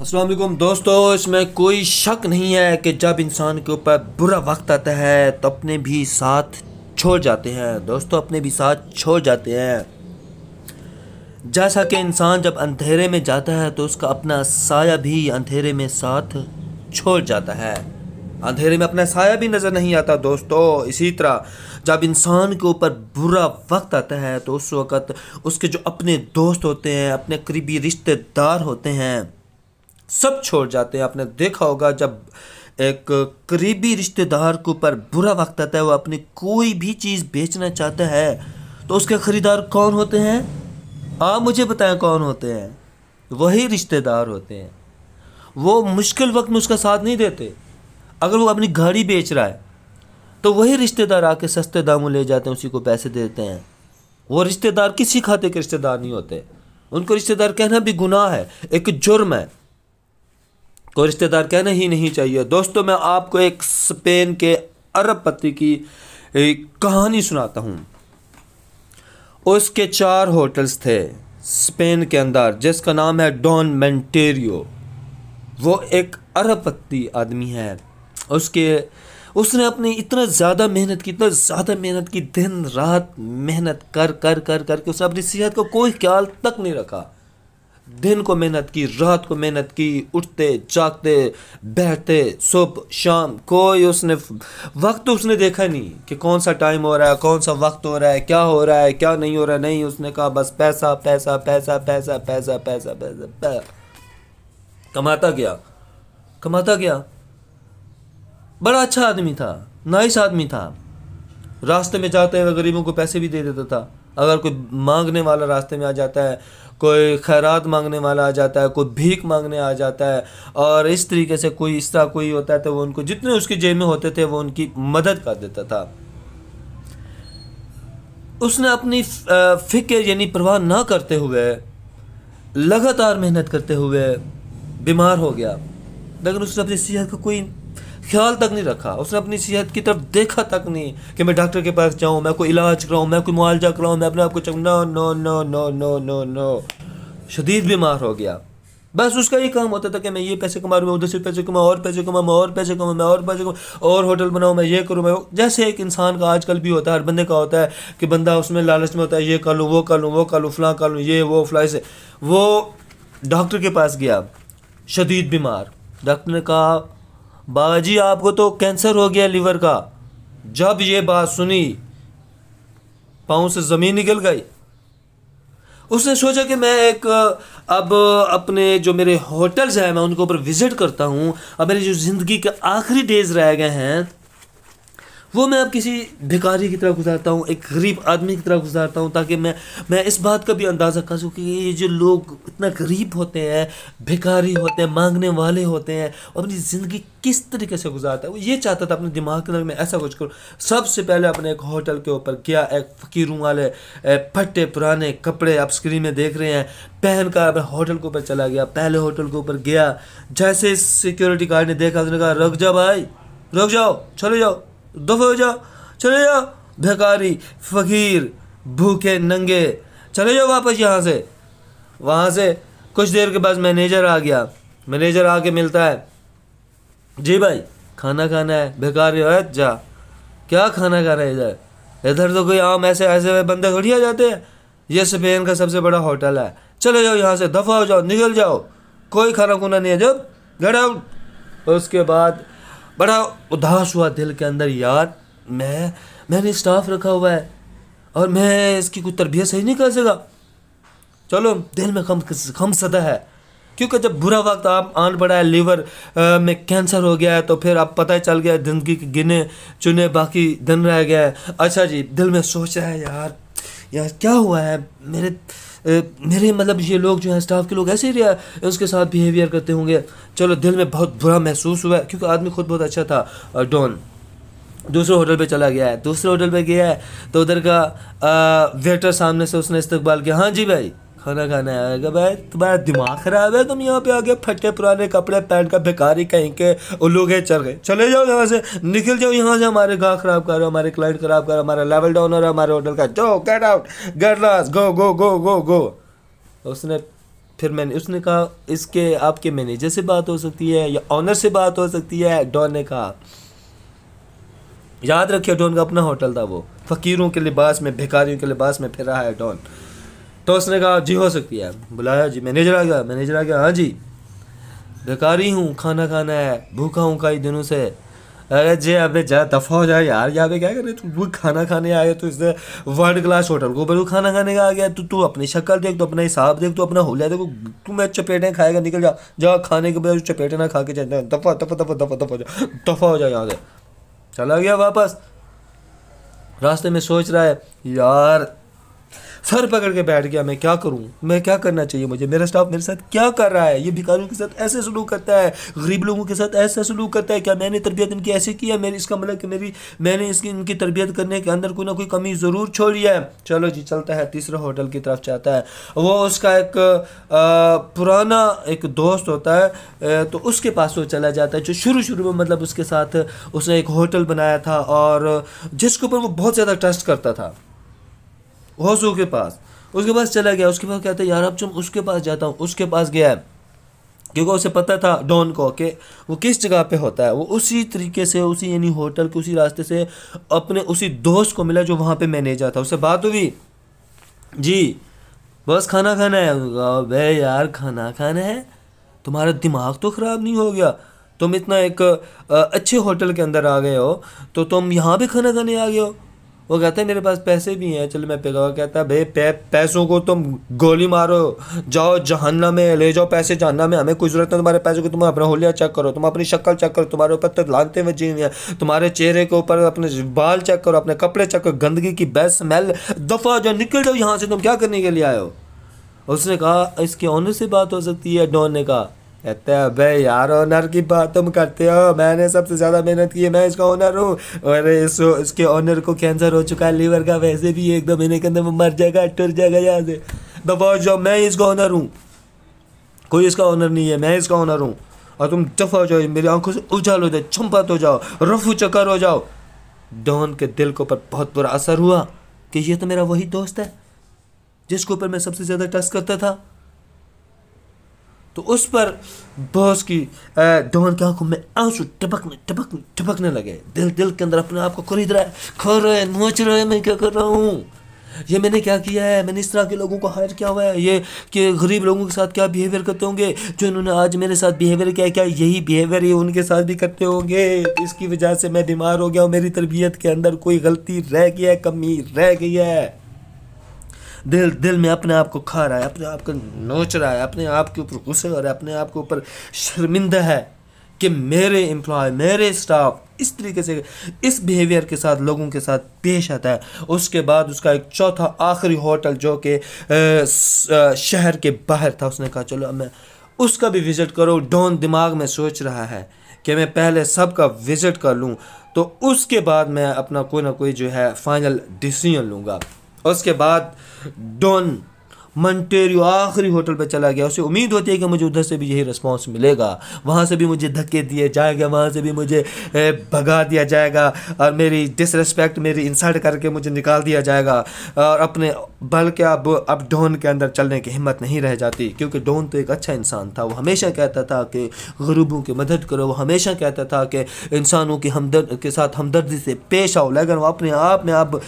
असलम दोस्तों इसमें कोई शक नहीं है कि जब इंसान के ऊपर बुरा वक्त आता है तो अपने भी साथ छोड़ जाते हैं दोस्तों अपने भी साथ छोड़ जाते हैं जैसा कि इंसान जब अंधेरे में जाता है तो उसका अपना साया भी अंधेरे में साथ छोड़ जाता है अंधेरे में अपना साया भी नज़र नहीं आता दोस्तों इसी तरह जब इंसान के ऊपर बुरा वक्त आता है तो उस वक़्त उसके जो अपने दोस्त होते हैं अपने करीबी रिश्तेदार होते हैं सब छोड़ जाते हैं आपने देखा होगा जब एक करीबी रिश्तेदार के ऊपर बुरा वक्त आता है वो अपनी कोई भी चीज़ बेचना चाहता है तो उसके ख़रीदार कौन होते हैं आप मुझे बताएं कौन होते हैं वही रिश्तेदार होते हैं वो मुश्किल वक्त में उसका साथ नहीं देते अगर वो अपनी गाड़ी बेच रहा है तो वही रिश्तेदार आके सस्ते दामों ले जाते हैं उसी को पैसे देते हैं वो रिश्तेदार किसी खाते के रिश्तेदार नहीं होते उनको रिश्तेदार कहना भी गुनाह है एक जुर्म है को रिश्तेदार कहना ही नहीं चाहिए दोस्तों मैं आपको एक स्पेन के अरब पति की एक कहानी सुनाता हूँ उसके चार होटल्स थे स्पेन के अंदर जिसका नाम है डॉन मेंटेरियो वो एक अरब पति आदमी है उसके उसने अपनी इतना ज़्यादा मेहनत की इतना ज़्यादा मेहनत की दिन रात मेहनत कर कर कर कर के उसने अपनी सेहत को कोई ख्याल तक नहीं रखा दिन को मेहनत की रात को मेहनत की उठते जागते बैठते सुबह शाम कोई उसने वक्त उसने देखा नहीं कि कौन सा टाइम हो रहा है कौन सा वक्त हो रहा है क्या हो रहा है क्या नहीं हो रहा है नहीं उसने कहा बस पैसा पैसा पैसा पैसा पैसा पैसा पैसा पैसा कमाता गया कमाता गया बड़ा अच्छा आदमी था नाइस आदमी था रास्ते में जाते हुए गरीबों को पैसे भी दे देता था अगर कोई मांगने वाला रास्ते में आ जाता है कोई खैरात मांगने वाला आ जाता है कोई भीख मांगने आ जाता है और इस तरीके से कोई तरह कोई होता है तो वो उनको जितने उसके जेब में होते थे वो उनकी मदद कर देता था उसने अपनी फिक्र यानी परवाह ना करते हुए लगातार मेहनत करते हुए बीमार हो गया लेकिन उसने अपनी सेहत का कोई ख्याल तक नहीं रखा उसने अपनी सेहत की तरफ देखा तक नहीं कि मैं डॉक्टर के पास जाऊँ मैं कोई इलाज कराऊँ मैं कोई मुआवजा कराऊँ मैं अपने आप को चाहूँ no no no no no no no शदीद बीमार हो गया बस उसका ये काम होता था कि मैं ये पैसे कमा रूँ मैं उधर से पैसे कमाऊँ और पैसे कमाऊँ मैं और पैसे कमाऊँ मैं और पैसे कमाऊँ और होटल बनाऊँ मैं ये करूँ मैं जैसे एक इंसान का आजकल भी होता है हर बंदे का होता है कि बंदा उसमें लालच में होता है ये कर लूँ वो कर लूँ वो कर लूँ फलां कर लूँ ये वो फलां से वो डॉक्टर के पास गया शदीद बीमार डॉक्टर ने कहा बाबा जी आपको तो कैंसर हो गया लीवर का जब ये बात सुनी पाँव से ज़मीन निकल गई उसने सोचा कि मैं एक अब अपने जो मेरे होटल्स हैं मैं उनके ऊपर विज़िट करता हूँ अब मेरी जो ज़िंदगी के आखिरी डेज रह गए हैं वो मैं अब किसी भिकारी की तरह गुजारता हूँ एक गरीब आदमी की तरह गुजारता हूँ ताकि मैं मैं इस बात का भी अंदाज़ा कर सकूँ कि ये जो लोग इतना गरीब होते हैं भिकारी होते हैं मांगने वाले होते हैं और अपनी ज़िंदगी किस तरीके से गुजारता है वो ये चाहता था अपने दिमाग के अंदर मैं ऐसा कुछ करूँ सबसे पहले अपने एक होटल के ऊपर गया एक फ़कीरों वाले फटे पुराने कपड़े आप स्क्रीन में देख रहे हैं पहन कर अपने होटल के ऊपर चला गया पहले होटल के ऊपर गया जैसे सिक्योरिटी गार्ड ने देखा उसने कहा रुक जाओ भाई रुक जाओ चले जाओ दफ हो जा चले जा भेकारी फकीर भूखे नंगे चले जाओ वापस यहाँ से वहाँ से कुछ देर के बाद मैनेजर आ गया मैनेजर आके मिलता है जी भाई खाना खाना है भिखारी है जा क्या खाना खाना है इधर इधर तो कोई आम ऐसे ऐसे बंदे थोड़ी आ जाते हैं ये स्पेन का सबसे बड़ा होटल है चले जाओ यहाँ से दफा हो जाओ निकल जाओ कोई खाना खूना नहीं है जब गेट आउट उसके बाद बड़ा उदास हुआ दिल के अंदर यार मैं मैंने स्टाफ रखा हुआ है और मैं इसकी कोई तरबियत सही नहीं कर सका चलो दिल में कम कम सदा है क्योंकि जब बुरा वक्त आप आन पड़ा है लीवर में कैंसर हो गया है तो फिर आप पता ही चल गया ज़िंदगी के गिने चुने बाकी दिन रह गया है अच्छा जी दिल में सोच रहा है यार यार क्या हुआ है मेरे मेरे मतलब ये लोग जो हैं स्टाफ के लोग ऐसे ही उसके साथ बिहेवियर करते होंगे चलो दिल में बहुत बुरा महसूस हुआ क्योंकि आदमी खुद बहुत अच्छा था डॉन दूसरे होटल पे चला गया है दूसरे होटल पे गया है तो उधर का वेटर सामने से उसने इस्तकबाल किया हाँ जी भाई खाना खाना आएगा भाई तुम्हारा दिमाग खराब है तुम यहाँ पे आके फटे पुराने कपड़े पहन कर भिकारी कहीं के उल्लू गए चल गए चले जाओ यहाँ से निकल जाओ यहाँ से हमारे गाह खराब करो हमारे क्लाइंट खराब करो हमारा लेवल डाउन हो रहा हमारे होटल का जो get out get lost go go go go go उसने फिर मैंने उसने कहा इसके आपके मैनेजर से बात हो सकती है या ऑनर से बात हो सकती है डॉन ने कहा याद रखिए डॉन का अपना होटल था वो फ़कीरों के लिबास में भिखारियों के लिबास में फिर रहा है डॉन तो उसने कहा जी हो सकती है बुलाया जी मैनेजर आ गया मैनेजर आ गया हाँ जी बेकारी हूँ खाना खाना है भूखा हूँ कई दिनों से अरे जे अबे जा दफ़ा हो जाए यार यहाँ पे क्या कर रहे तू वो खाना खाने आए तो इसने वर्ल्ड क्लास होटल को बोलो खाना खाने का आ गया तू तू अपनी शक्ल देख तो अपना हिसाब देख तो अपना होलिया देखो तू मैं चपेटें खाएगा निकल जा जा खाने के बजाय चपेटें ना खा के जाए दफ़ा दफ़ा दफ़ा दफ़ा दफ़ा जा दफ़ा हो जाए यहाँ से चला गया वापस रास्ते में सोच रहा है यार सर पकड़ के बैठ गया मैं क्या करूँ मैं क्या करना चाहिए मुझे मेरा स्टाफ मेरे साथ क्या कर रहा है ये भिकारियों के साथ ऐसे सलूक करता है गरीब लोगों के साथ ऐसा सलूक करता है क्या मैंने तरबियत इनकी ऐसे की है मेरी इसका मतलब कि मेरी मैंने इसकी इनकी तरबियत करने के अंदर कोई ना कोई कमी ज़रूर छोड़ी है चलो जी चलता है तीसरा होटल की तरफ जाता है वो उसका एक पुराना एक दोस्त होता है तो उसके पास वो चला जाता है जो शुरू शुरू में मतलब उसके साथ उसने एक होटल बनाया था और जिसके ऊपर वो बहुत ज़्यादा ट्रस्ट करता था होसू के पास उसके पास चला गया उसके पास कहता है यार अब तुम उसके पास जाता हूँ उसके पास गया है क्योंकि उसे पता था डॉन को कि वो किस जगह पे होता है वो उसी तरीके से उसी यानी होटल के उसी रास्ते से अपने उसी दोस्त को मिला जो वहाँ पे मैनेजर था उससे बात हुई जी बस खाना खाना है अबे यार खाना खाना है तुम्हारा दिमाग तो ख़राब नहीं हो गया तुम इतना एक अच्छे होटल के अंदर आ गए हो तो तुम यहाँ पे खाना खाने आ गए हो वो कहता है मेरे पास पैसे भी हैं चलो मैं पेगा कहता है भाई पै, पैसों को तुम गोली मारो जाओ जहन्ना में ले जाओ पैसे जहन्ना में हमें कुछ ज़रूरत नहीं तुम्हारे पैसे को तुम अपना होलिया चेक करो तुम अपनी शक्ल चेक करो तुम्हारे ऊपर तो लानते हुए जी हैं तुम्हारे चेहरे के ऊपर अपने बाल चेक करो अपने कपड़े चेक करो गंदगी की बेस्ट स्मेल दफ़ा जाओ निकल जाओ यहाँ से तुम क्या करने के लिए आयो उसने कहा इसके ऑनर से बात हो सकती है डॉन ने कहा कहते हैं अबे यार ओनर की बात तुम करते हो मैंने सबसे ज़्यादा मेहनत की है मैं इसका ओनर हूँ और इस इसके ओनर को कैंसर हो चुका है लीवर का वैसे भी एक दो महीने के अंदर वो मर जाएगा टूट जाएगा यहाँ से दबाओ जाओ मैं इसका ओनर हूँ कोई इसका ओनर नहीं है मैं इसका ओनर हूँ और तुम दफा हो जाओ मेरी आंखों से उछाल हो जाओ छम्पत हो जाओ रफू चक्कर हो जाओ डॉन के दिल के ऊपर बहुत बुरा असर हुआ कि ये तो मेरा वही दोस्त है जिसके ऊपर मैं सबसे ज़्यादा टच करता था तो उस पर बॉस की डोन की आंखों में आंसू टपकने टपकने टपकने लगे दिल दिल के अंदर अपने आप को खरीद रहा है खो रहे नोच रहे मैं क्या कर रहा हूँ ये मैंने क्या किया है मैंने इस तरह के लोगों को हायर किया हुआ है ये कि गरीब लोगों के साथ क्या बिहेवियर करते होंगे जो इन्होंने आज मेरे साथ बिहेवियर किया क्या यही बिहेवियर ये उनके साथ भी करते होंगे इसकी वजह से मैं बीमार हो गया हूँ मेरी तरबियत के अंदर कोई गलती रह गई है कमी रह गई है दिल दिल में अपने आप को खा रहा है अपने आप को नोच रहा है अपने आप के ऊपर गुस्से और है अपने आप के ऊपर शर्मिंदा है कि मेरे एम्प्लॉय मेरे स्टाफ इस तरीके से इस बिहेवियर के साथ लोगों के साथ पेश आता है उसके बाद उसका एक चौथा आखिरी होटल जो कि शहर के बाहर था उसने कहा चलो मैं उसका भी विज़िट करो डॉन दिमाग में सोच रहा है कि मैं पहले सबका विज़िट कर लूँ तो उसके बाद मैं अपना कोई ना कोई जो है फाइनल डिसीजन लूँगा उसके बाद डोन मंटेरियो आखिरी होटल पर चला गया उसे उम्मीद होती है कि मुझे उधर से भी यही रिस्पॉन्स मिलेगा वहाँ से भी मुझे धक्के दिए जाएगा वहाँ से भी मुझे भगा दिया जाएगा और मेरी डिसरिस्पेक्ट मेरी इंसल्ट करके मुझे निकाल दिया जाएगा और अपने बल के अब अब डोन के अंदर चलने की हिम्मत नहीं रह जाती क्योंकि डोन तो एक अच्छा इंसान था वो हमेशा कहता था कि गरीबों की मदद करो वो हमेशा कहता था कि इंसानों की हमदर्द के साथ हमदर्दी से पेश आओ लेकिन वो अपने आप में अब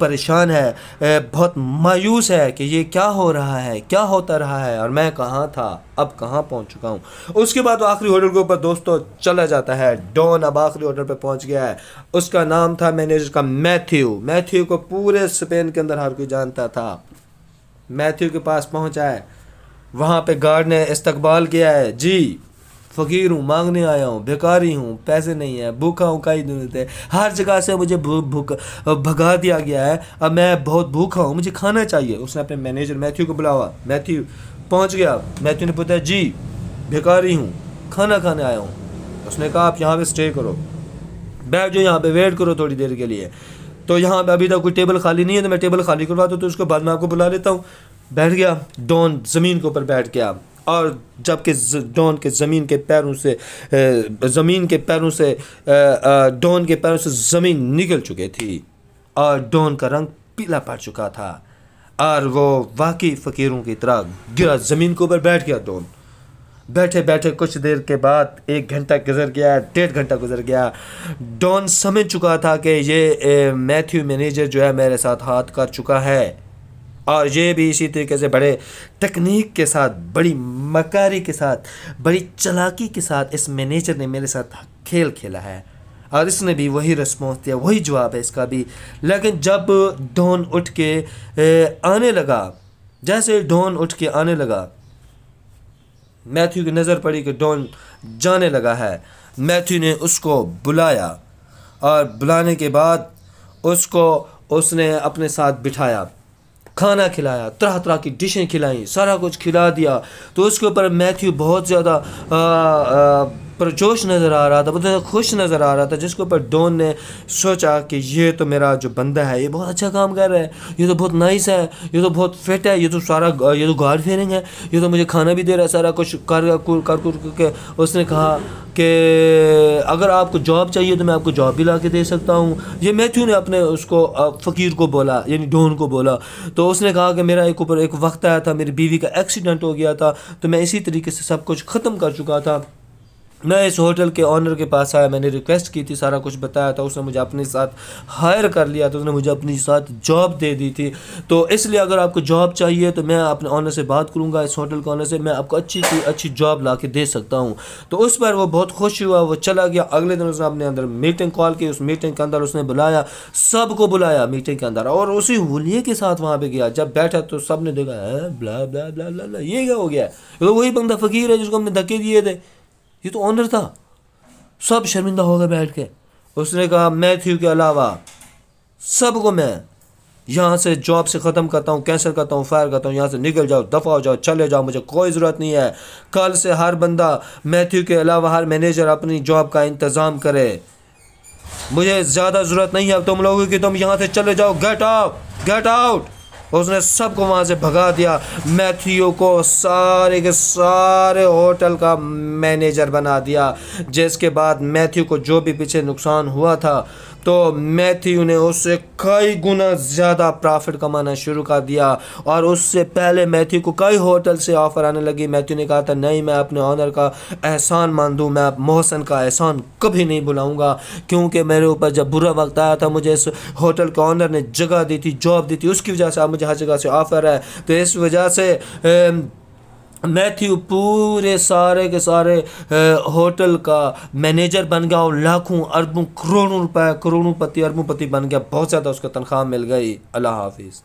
परेशान है बहुत मायूस है कि ये क्या हो रहा है क्या होता रहा है और मैं कहाँ था अब कहाँ पहुँच चुका हूँ उसके बाद वो आखिरी होटल के ऊपर दोस्तों चला जाता है डॉन अब आखिरी होटल पर पहुँच गया है उसका नाम था मैनेजर का मैथ्यू मैथ्यू को पूरे स्पेन के अंदर हर कोई जानता था मैथ्यू के पास पहुँचा है वहाँ पे गार्ड ने इस्तकबाल किया है जी फ़कीर हूँ मांगने आया हूँ बेकारी हूँ पैसे नहीं है भूखा हूँ कई दिन थे हर जगह से मुझे भूख भगा दिया गया है अब मैं बहुत भूखा हूँ मुझे खाना चाहिए उसने अपने मैनेजर मैथ्यू को बुलावा मैथ्यू पहुँच गया मैथ्यू ने पूछा जी बेकारी हूँ खाना खाने आया हूँ उसने कहा आप यहाँ पर स्टे करो बैठ जाओ यहाँ पर वेट करो थोड़ी देर के लिए तो यहाँ पर अभी तक कोई टेबल खाली नहीं है तो मैं टेबल खाली करवा दूँ तो उसके बाद में आपको बुला लेता हूँ बैठ गया डॉन ज़मीन के ऊपर बैठ गया और जबकि डॉन के ज़मीन के पैरों से ज़मीन के पैरों से डॉन के पैरों से ज़मीन निकल चुकी थी और डॉन का रंग पीला पड़ चुका था और वो वाकई फ़कीरों की तरह गिरा ज़मीन के ऊपर बैठ गया डॉन बैठे बैठे कुछ देर के बाद एक घंटा गुजर गया डेढ़ घंटा गुजर गया डॉन समझ चुका था कि ये मैथ्यू मैनेजर जो है मेरे साथ हाथ कर चुका है और ये भी इसी तरीके से बड़े तकनीक के साथ बड़ी मकारी के साथ बड़ी चलाकी के साथ इस मैनेजर ने मेरे साथ खेल खेला है और इसने भी वही रिस्पॉन्स दिया वही जवाब है इसका भी लेकिन जब डोन उठ के आने लगा जैसे डोन उठ के आने लगा मैथ्यू की नज़र पड़ी कि डोन जाने लगा है मैथ्यू ने उसको बुलाया और बुलाने के बाद उसको उसने अपने साथ बिठाया खाना खिलाया तरह तरह की डिशें खिलाई सारा कुछ खिला दिया तो उसके ऊपर मैथ्यू बहुत ज़्यादा परजोश नज़र आ रहा था बहुत ज़्यादा खुश नज़र आ रहा था जिसके ऊपर डोन ने सोचा कि ये तो मेरा जो बंदा है ये बहुत अच्छा काम कर रहा है ये तो बहुत नाइस है ये तो बहुत फिट है ये तो सारा ये तो गार्ड फेरिंग है ये तो मुझे खाना भी दे रहा है सारा कुछ कर कर के उसने कहा कि अगर आपको जॉब चाहिए तो मैं आपको जॉब भी ला के दे सकता हूँ ये मैथ्यू ने अपने उसको फ़कीर को बोला यानी डोन को बोला तो उसने कहा कि मेरा एक ऊपर एक वक्त आया था मेरी बीवी का एक्सीडेंट हो गया था तो मैं इसी तरीके से सब कुछ ख़त्म कर चुका था मैं इस होटल के ऑनर के पास आया मैंने रिक्वेस्ट की थी सारा कुछ बताया था उसने मुझे अपने साथ हायर कर लिया था तो उसने मुझे अपने साथ जॉब दे दी थी तो इसलिए अगर आपको जॉब चाहिए तो मैं अपने ऑनर से बात करूँगा इस होटल के ऑनर से मैं आपको अच्छी सी अच्छी जॉब ला के दे सकता हूँ तो उस पर वो बहुत खुश हुआ वो चला गया अगले दिन उसने अपने अंदर मीटिंग कॉल की उस मीटिंग के अंदर उसने बुलाया सबको बुलाया मीटिंग के अंदर और उसी वलिए के साथ वहाँ पर गया जब बैठा तो सब ने देखा ब्ला ब्ला ब्ला ब्ला ये क्या हो गया तो वही बंदा फ़कीर है जिसको हमने धक्के दिए थे ये तो ऑनर था सब शर्मिंदा हो गए बैठ के उसने कहा मैथ्यू के अलावा सबको मैं यहाँ से जॉब से ख़त्म करता हूँ कैंसिल करता हूँ फायर करता हूँ यहाँ से निकल जाओ दफ़ा हो जाओ चले जाओ मुझे कोई ज़रूरत नहीं है कल से हर बंदा मैथ्यू के अलावा हर मैनेजर अपनी जॉब का इंतज़ाम करे मुझे ज़्यादा ज़रूरत नहीं है तुम लोगों की तुम यहाँ से चले जाओ गेट आउट गेट आउट उसने सबको वहाँ से भगा दिया मैथ्यू को सारे के सारे होटल का मैनेजर बना दिया जिसके बाद मैथ्यू को जो भी पीछे नुकसान हुआ था तो मैथ्यू ने उससे कई गुना ज़्यादा प्रॉफिट कमाना शुरू कर दिया और उससे पहले मैथ्यू को कई होटल से ऑफ़र आने लगी मैथ्यू ने कहा था नहीं मैं अपने ऑनर का एहसान मान दूँ मैं मोहसन का एहसान कभी नहीं बुलाऊँगा क्योंकि मेरे ऊपर जब बुरा वक्त आया था मुझे इस होटल के ऑनर ने जगह दी थी जॉब दी थी उसकी वजह से आप मुझे हर जगह से ऑफ़र है तो इस वजह से ए, मैथ्यू पूरे सारे के सारे होटल का मैनेजर बन गया और लाखों अरबों करोड़ों रुपए करोड़ों पति अरबों पति बन गया बहुत ज़्यादा उसका तनख्वाह मिल गई अल्लाह हाफिज़